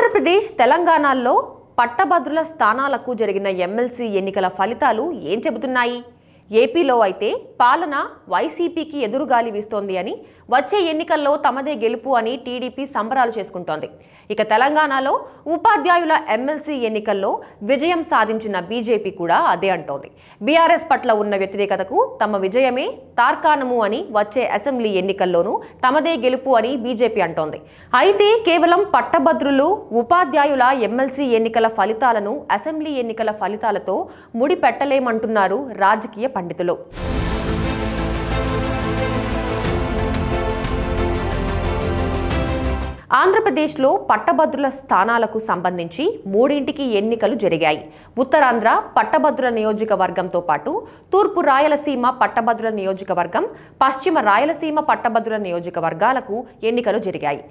ఆంధ్రప్రదేశ్ తెలంగాణలో పట్టభద్రుల స్థానాలకు జరిగిన ఎమ్మెల్సీ ఎన్నికల ఫలితాలు ఏం చెబుతున్నాయి ఏపీలో అయితే పాలన వైసీపీకి ఎదురుగాలి వీస్తోంది అని వచ్చే ఎన్నికల్లో తమదే గెలుపు అని టీడీపీ సంబరాలు చేసుకుంటోంది ఇక తెలంగాణలో ఉపాధ్యాయుల ఎమ్మెల్సీ ఎన్నికల్లో విజయం సాధించిన బీజేపీ కూడా అదే అంటోంది బీఆర్ఎస్ పట్ల ఉన్న వ్యతిరేకతకు తమ విజయమే తార్కాణము అని వచ్చే అసెంబ్లీ ఎన్నికల్లోనూ తమదే గెలుపు అని బీజేపీ అంటోంది అయితే కేవలం పట్టభద్రులు ఉపాధ్యాయుల ఎమ్మెల్సీ ఎన్నికల ఫలితాలను అసెంబ్లీ ఎన్నికల ఫలితాలతో ముడిపెట్టలేమంటున్నారు రాజకీయ పండితులు ఆంధ్రప్రదేశ్లో పట్టభద్రుల స్థానాలకు సంబంధించి మూడింటికి ఎన్నికలు జరిగాయి ఉత్తరాంధ్ర పట్టభద్రుల నియోజకవర్గంతో పాటు తూర్పు రాయలసీమ పట్టభద్రుల నియోజకవర్గం పశ్చిమ రాయలసీమ పట్టభద్రుల నియోజకవర్గాలకు ఎన్నికలు జరిగాయి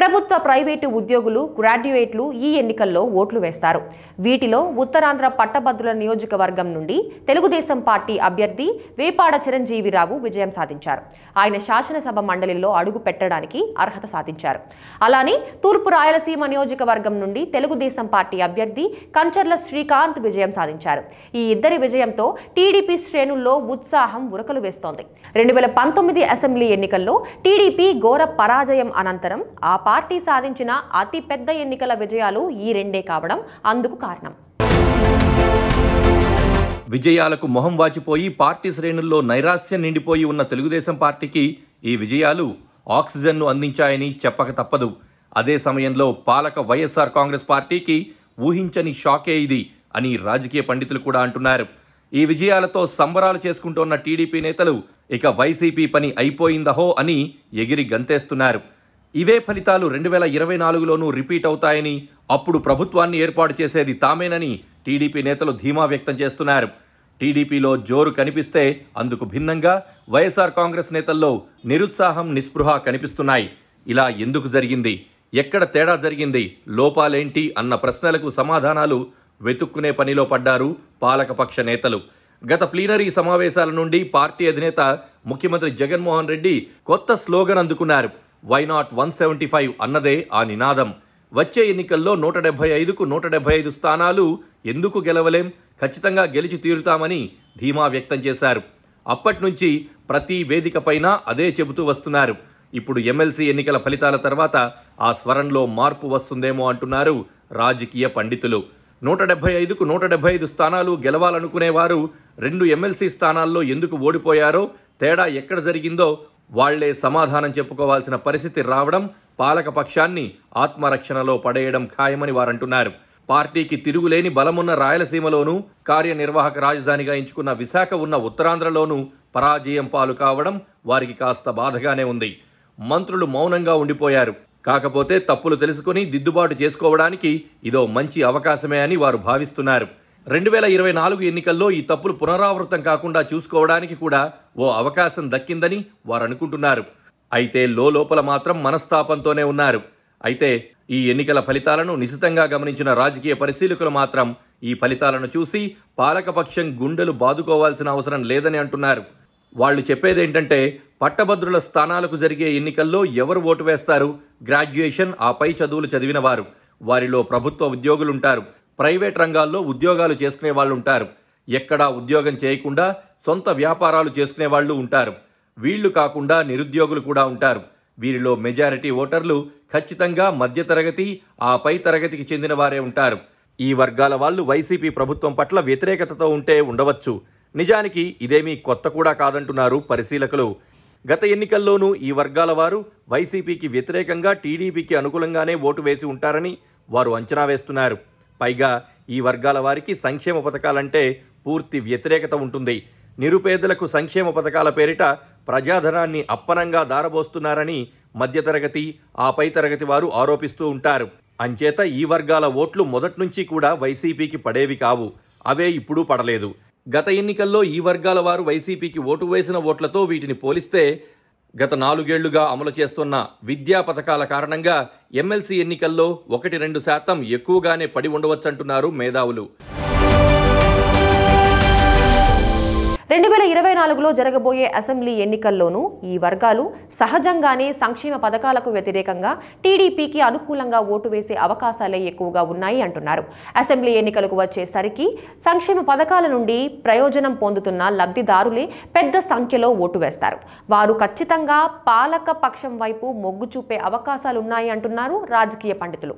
ప్రభుత్వ ప్రైవేటు ఉద్యోగులు గ్రాడ్యుయేట్లు ఈ ఎన్నికల్లో ఓట్లు వేస్తారు వీటిలో ఉత్తరాంధ్ర పట్టభద్రుల నియోజకవర్గం నుండి తెలుగుదేశం పార్టీ అభ్యర్థి వేపాడ చిరంజీవిరావు విజయం సాధించారు ఆయన శాసనసభ మండలిలో అడుగు పెట్టడానికి అర్హత సాధించారు అలానే తూర్పు రాయలసీమ నియోజకవర్గం నుండి తెలుగుదేశం పార్టీ అభ్యర్థి కంచర్ల శ్రీకాంత్ విజయం సాధించారు ఈ ఇద్దరి విజయంతో టీడీపీ శ్రేణుల్లో ఉత్సాహం ఉరకలు వేస్తోంది రెండు వేల పంతొమ్మిది అసెంబ్లీ ఎన్నికల్లో టీడీపీ ఘోర పరాజయం అనంతరం ఆ పార్టీ సాధించిన అతిపెద్ద ఎన్నికల విజయాలు ఈ రెండే కావడం అందుకు కారణం విజయాలకు మొహం వాచిపోయి పార్టీ శ్రేణుల్లో నైరాస్యం నిండిపోయి ఉన్న తెలుగుదేశం పార్టీకి ఈ విజయాలు ఆక్సిజన్ను అందించాయని చెప్పక తప్పదు అదే సమయంలో పాలక వైఎస్ఆర్ కాంగ్రెస్ పార్టీకి ఊహించని షాకే ఇది అని రాజకీయ పండితులు కూడా అంటున్నారు ఈ విజయాలతో సంబరాలు చేసుకుంటున్న టీడీపీ నేతలు ఇక వైసీపీ పని అయిపోయిందహో అని ఎగిరి గంతేస్తున్నారు ఇవే ఫలితాలు రెండు వేల ఇరవై నాలుగులోనూ రిపీట్ అవుతాయని అప్పుడు ప్రభుత్వాన్ని ఏర్పాటు చేసేది తామేనని టీడీపీ నేతలు ధీమా వ్యక్తం చేస్తున్నారు టీడీపీలో జోరు కనిపిస్తే అందుకు భిన్నంగా వైఎస్ఆర్ కాంగ్రెస్ నేతల్లో నిరుత్సాహం నిస్పృహ కనిపిస్తున్నాయి ఇలా ఎందుకు జరిగింది ఎక్కడ తేడా జరిగింది లోపాలేంటి అన్న ప్రశ్నలకు సమాధానాలు వెతుక్కునే పనిలో పడ్డారు పాలకపక్ష నేతలు గత ప్లీనరీ సమావేశాల నుండి పార్టీ అధినేత ముఖ్యమంత్రి జగన్మోహన్ రెడ్డి కొత్త స్లోగన్ అందుకున్నారు why not one seventy five అన్నదే ఆ నినాదం వచ్చే ఎన్నికల్లో నూట డెబ్బై ఐదుకు నూట డెబ్బై ఐదు స్థానాలు ఎందుకు గెలవలేం ఖచ్చితంగా గెలిచి తీరుతామని ధీమా వ్యక్తం చేశారు అప్పటి నుంచి ప్రతి వేదికపైన అదే చెబుతూ వస్తున్నారు ఇప్పుడు ఎమ్మెల్సీ ఎన్నికల ఫలితాల తర్వాత ఆ స్వరంలో మార్పు వస్తుందేమో అంటున్నారు రాజకీయ పండితులు నూట డెబ్బై ఐదుకు నూట డెబ్బై ఐదు స్థానాలు గెలవాలనుకునేవారు రెండు ఎమ్మెల్సీ స్థానాల్లో ఎందుకు ఓడిపోయారో తేడా ఎక్కడ జరిగిందో వాళ్లే సమాధానం చెప్పుకోవాల్సిన పరిస్థితి రావడం పాలకపక్షాన్ని ఆత్మరక్షణలో పడేయడం ఖాయమని వారంటున్నారు పార్టీకి తిరుగులేని బలమున్న రాయలసీమలోనూ కార్యనిర్వాహక రాజధానిగా ఎంచుకున్న విశాఖ ఉన్న ఉత్తరాంధ్రలోనూ పరాజయం పాలు కావడం వారికి కాస్త బాధగానే ఉంది మంత్రులు మౌనంగా ఉండిపోయారు కాకపోతే తప్పులు తెలుసుకుని దిద్దుబాటు చేసుకోవడానికి ఇదో మంచి అవకాశమే అని వారు భావిస్తున్నారు రెండు వేల ఇరవై నాలుగు ఎన్నికల్లో ఈ తప్పులు పునరావృతం కాకుండా చూసుకోవడానికి కూడా ఓ అవకాశం దక్కిందని వారు అనుకుంటున్నారు అయితే లోపల మాత్రం మనస్తాపంతోనే ఉన్నారు అయితే ఈ ఎన్నికల ఫలితాలను నిశితంగా గమనించిన రాజకీయ పరిశీలకులు మాత్రం ఈ ఫలితాలను చూసి పాలకపక్షం గుండెలు బాదుకోవాల్సిన అవసరం లేదని అంటున్నారు వాళ్ళు చెప్పేదేంటంటే పట్టభద్రుల స్థానాలకు జరిగే ఎన్నికల్లో ఎవరు ఓటు వేస్తారు గ్రాడ్యుయేషన్ ఆపై చదువులు చదివిన వారు వారిలో ప్రభుత్వ ఉద్యోగులుంటారు ప్రైవేట్ రంగాల్లో ఉద్యోగాలు చేసుకునే వాళ్ళు ఉంటారు ఎక్కడా ఉద్యోగం చేయకుండా సొంత వ్యాపారాలు చేసుకునే వాళ్ళు ఉంటారు వీళ్లు కాకుండా నిరుద్యోగులు కూడా ఉంటారు వీరిలో మెజారిటీ ఓటర్లు ఖచ్చితంగా మధ్యతరగతి ఆ పై తరగతికి చెందిన వారే ఉంటారు ఈ వర్గాల వాళ్ళు వైసీపీ ప్రభుత్వం పట్ల వ్యతిరేకతతో ఉంటే ఉండవచ్చు నిజానికి ఇదేమీ కొత్త కూడా కాదంటున్నారు పరిశీలకులు గత ఎన్నికల్లోనూ ఈ వర్గాల వారు వైసీపీకి వ్యతిరేకంగా టీడీపీకి అనుకూలంగానే ఓటు వేసి ఉంటారని వారు అంచనా వేస్తున్నారు పైగా ఈ వర్గాల వారికి సంక్షేమ పథకాలంటే పూర్తి వ్యతిరేకత ఉంటుంది నిరుపేదలకు సంక్షేమ పథకాల పేరిట ప్రజాధనాన్ని అప్పనంగా దారబోస్తున్నారని మధ్యతరగతి ఆపై తరగతి వారు ఆరోపిస్తూ ఉంటారు అంచేత ఈ వర్గాల ఓట్లు మొదట్నుంచి కూడా వైసీపీకి పడేవి కావు అవే ఇప్పుడు పడలేదు గత ఎన్నికల్లో ఈ వర్గాల వారు వైసీపీకి ఓటు వేసిన ఓట్లతో వీటిని పోలిస్తే గత నాలుగేళ్లుగా అమలు చేస్తున్న విద్యా పథకాల కారణంగా ఎమ్మెల్సీ ఎన్నికల్లో ఒకటి రెండు శాతం ఎక్కువగానే పడి ఉండవచ్చంటున్నారు మేధావులు రెండు వేల ఇరవై నాలుగులో జరగబోయే అసెంబ్లీ ఎన్నికల్లోనూ ఈ వర్గాలు సహజంగానే సంక్షేమ పథకాలకు వ్యతిరేకంగా టీడీపీకి అనుకూలంగా ఓటు వేసే అవకాశాలే ఎక్కువగా ఉన్నాయి అంటున్నారు అసెంబ్లీ ఎన్నికలకు వచ్చేసరికి సంక్షేమ పథకాల నుండి ప్రయోజనం పొందుతున్న లబ్ధిదారులే పెద్ద సంఖ్యలో ఓటు వేస్తారు వారు ఖచ్చితంగా పాలక పక్షం వైపు మొగ్గు చూపే అవకాశాలున్నాయి అంటున్నారు రాజకీయ పండితులు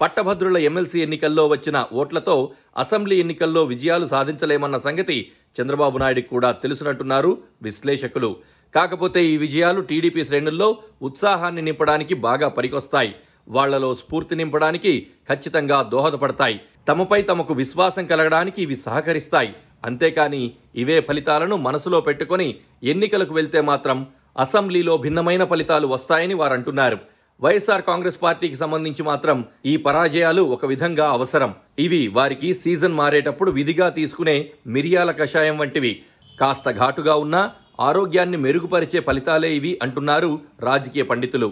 పట్టభద్రుల ఎమ్మెల్సీ ఎన్నికల్లో వచ్చిన ఓట్లతో అసెంబ్లీ ఎన్నికల్లో విజయాలు సాధించలేమన్న సంగతి చంద్రబాబు నాయుడు కూడా తెలుసునంటున్నారు విశ్లేషకులు కాకపోతే ఈ విజయాలు టీడీపీ శ్రేణుల్లో ఉత్సాహాన్ని నింపడానికి బాగా పనికొస్తాయి వాళ్లలో స్ఫూర్తి నింపడానికి ఖచ్చితంగా దోహదపడతాయి తమపై తమకు విశ్వాసం కలగడానికి ఇవి సహకరిస్తాయి అంతేకాని ఇవే ఫలితాలను మనసులో పెట్టుకొని ఎన్నికలకు వెళ్తే మాత్రం అసెంబ్లీలో భిన్నమైన ఫలితాలు వస్తాయని వారంటున్నారు వైఎస్ఆర్ కాంగ్రెస్ పార్టీకి సంబంధించి మాత్రం ఈ పరాజయాలు ఒక విధంగా అవసరం ఇవి వారికి సీజన్ మారేటప్పుడు విధిగా తీసుకునే మిరియాల కషాయం వంటివి కాస్త ఘాటుగా ఉన్నా ఆరోగ్యాన్ని మెరుగుపరిచే ఫలితాలే ఇవి అంటున్నారు రాజకీయ పండితులు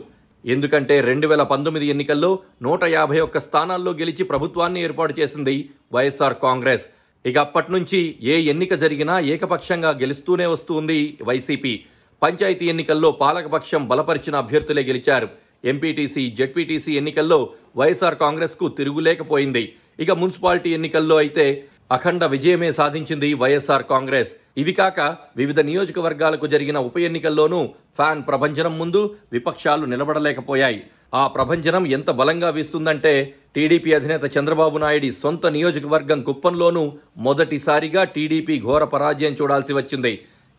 ఎందుకంటే రెండు వేల పంతొమ్మిది ఎన్నికల్లో నూట యాభై ఒక్క స్థానాల్లో గెలిచి ప్రభుత్వాన్ని ఏర్పాటు చేసింది వైఎస్ఆర్ కాంగ్రెస్ ఇక అప్పటి నుంచి ఏ ఎన్నిక జరిగినా ఏకపక్షంగా గెలుస్తూనే వస్తుంది వైసీపీ పంచాయతీ ఎన్నికల్లో పాలకపక్షం బలపరిచిన అభ్యర్థులే గెలిచారు ఎంపీటీసీ జెడ్పీటీసీ ఎన్నికల్లో వైఎస్ఆర్ కాంగ్రెస్కు తిరుగులేకపోయింది ఇక మున్సిపాలిటీ ఎన్నికల్లో అయితే అఖండ విజయమే సాధించింది వైఎస్ఆర్ కాంగ్రెస్ ఇవి కాక వివిధ నియోజకవర్గాలకు జరిగిన ఉప ఎన్నికల్లోనూ ఫ్యాన్ ప్రభంజనం ముందు విపక్షాలు నిలబడలేకపోయాయి ఆ ప్రభంజనం ఎంత బలంగా వీస్తుందంటే టీడీపీ అధినేత చంద్రబాబు నాయుడి సొంత నియోజకవర్గం కుప్పంలోనూ మొదటిసారిగా టీడీపీ ఘోర పరాజయం చూడాల్సి వచ్చింది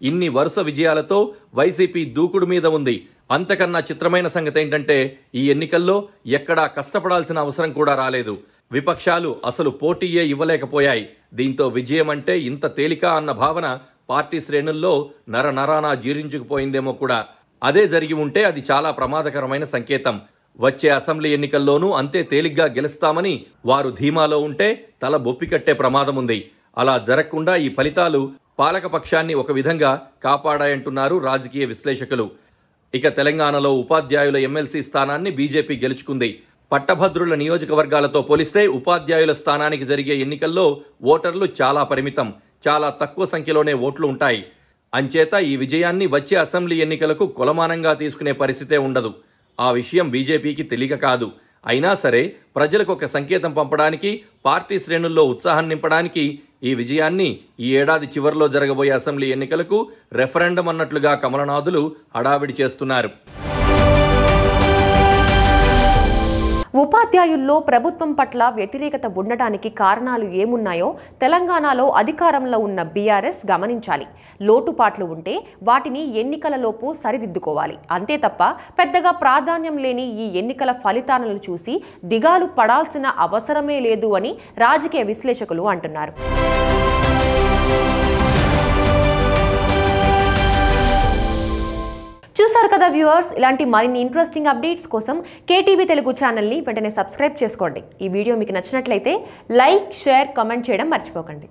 ఇన్ని వరుస విజయాలతో వైసీపీ దూకుడు మీద ఉంది అంతకన్నా చిత్రమైన సంగతి ఏంటంటే ఈ ఎన్నికల్లో ఎక్కడా కష్టపడాల్సిన అవసరం కూడా రాలేదు విపక్షాలు అసలు పోటీయే ఇవ్వలేకపోయాయి దీంతో విజయం అంటే ఇంత తేలిక అన్న భావన పార్టీ శ్రేణుల్లో నరనరానా జీర్ణించుకుపోయిందేమో కూడా అదే జరిగి ఉంటే అది చాలా ప్రమాదకరమైన సంకేతం వచ్చే అసెంబ్లీ ఎన్నికల్లోనూ అంతే తేలిగ్గా గెలుస్తామని వారు ధీమాలో ఉంటే తల బొప్పికట్టే ప్రమాదముంది అలా జరగకుండా ఈ ఫలితాలు పాలకపక్షాన్ని ఒక విధంగా కాపాడాయంటున్నారు రాజకీయ విశ్లేషకులు ఇక తెలంగాణలో ఉపాధ్యాయుల ఎమ్మెల్సీ స్థానాన్ని బీజేపీ గెలుచుకుంది పట్టభద్రుల నియోజకవర్గాలతో పోలిస్తే ఉపాధ్యాయుల స్థానానికి జరిగే ఎన్నికల్లో ఓటర్లు చాలా పరిమితం చాలా తక్కువ సంఖ్యలోనే ఓట్లు ఉంటాయి అంచేత ఈ విజయాన్ని వచ్చే అసెంబ్లీ ఎన్నికలకు కొలమానంగా తీసుకునే పరిస్థితే ఉండదు ఆ విషయం బీజేపీకి తెలియక కాదు అయినా సరే ప్రజలకు ఒక సంకేతం పంపడానికి పార్టీ శ్రేణుల్లో ఉత్సాహం నింపడానికి ఈ విజయాన్ని ఈ ఏడాది చివరిలో జరగబోయే అసెంబ్లీ ఎన్నికలకు రెఫరెండం అన్నట్లుగా కమలనాథులు హడావిడి చేస్తున్నారు ఉపాధ్యాయుల్లో ప్రభుత్వం పట్ల వ్యతిరేకత ఉండడానికి కారణాలు ఏమున్నాయో తెలంగాణలో అధికారంలో ఉన్న బీఆర్ఎస్ గమనించాలి లోటుపాట్లు ఉంటే వాటిని ఎన్నికలలోపు సరిదిద్దుకోవాలి అంతే తప్ప పెద్దగా ప్రాధాన్యం లేని ఈ ఎన్నికల ఫలితాలను చూసి దిగాలు పడాల్సిన అవసరమే లేదు అని రాజకీయ విశ్లేషకులు అంటున్నారు చూసారు కదా వ్యూవర్స్ ఇలాంటి మరిన్ని ఇంట్రెస్టింగ్ అప్డేట్స్ కోసం కేటీవీ తెలుగు ఛానల్ని వెంటనే సబ్స్క్రైబ్ చేసుకోండి ఈ వీడియో మీకు నచ్చినట్లయితే లైక్ షేర్ కామెంట్ చేయడం మర్చిపోకండి